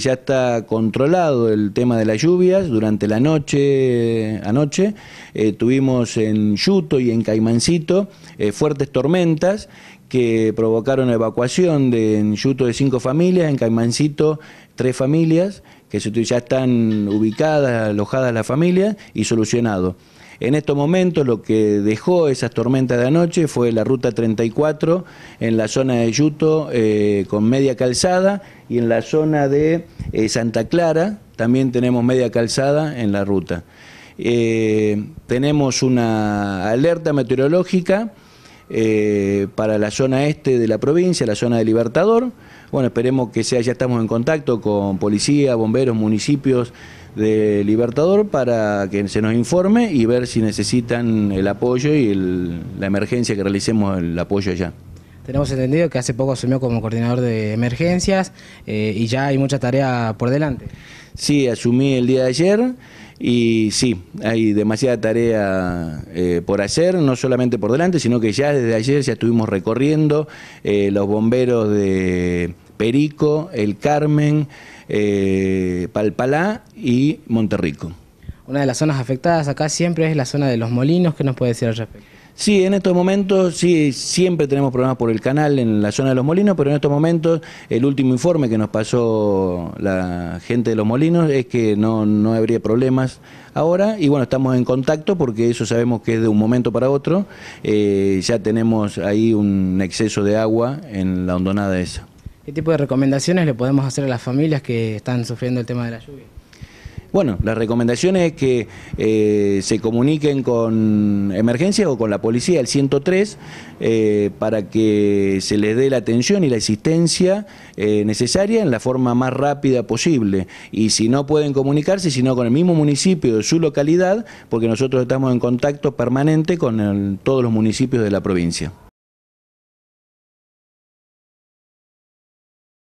Ya está controlado el tema de las lluvias. Durante la noche, anoche, eh, tuvimos en Yuto y en Caimancito eh, fuertes tormentas que provocaron evacuación de, en Yuto de cinco familias, en Caimancito tres familias, que ya están ubicadas, alojadas las familias y solucionado. En estos momentos lo que dejó esas tormentas de anoche fue la ruta 34 en la zona de Yuto eh, con media calzada y en la zona de eh, Santa Clara también tenemos media calzada en la ruta. Eh, tenemos una alerta meteorológica para la zona este de la provincia, la zona de Libertador. Bueno, esperemos que sea, ya estamos en contacto con policía, bomberos, municipios de Libertador para que se nos informe y ver si necesitan el apoyo y la emergencia que realicemos el apoyo allá. Tenemos entendido que hace poco asumió como coordinador de emergencias eh, y ya hay mucha tarea por delante. Sí, asumí el día de ayer y sí, hay demasiada tarea eh, por hacer, no solamente por delante, sino que ya desde ayer ya estuvimos recorriendo eh, los bomberos de Perico, El Carmen, eh, Palpalá y Monterrico. Una de las zonas afectadas acá siempre es la zona de los molinos, ¿qué nos puede decir al respecto? Sí, en estos momentos sí, siempre tenemos problemas por el canal en la zona de Los Molinos, pero en estos momentos el último informe que nos pasó la gente de Los Molinos es que no, habría problemas ahora y bueno, estamos en contacto porque eso sabemos que es de un momento para otro, eh, ya tenemos ahí un exceso de agua en la hondonada esa. ¿Qué tipo de recomendaciones le podemos hacer a las familias que están sufriendo el tema de la lluvia? Bueno, la recomendación es que eh, se comuniquen con emergencias o con la policía, el 103, eh, para que se les dé la atención y la asistencia eh, necesaria en la forma más rápida posible. Y si no pueden comunicarse, sino con el mismo municipio de su localidad, porque nosotros estamos en contacto permanente con todos los municipios de la provincia.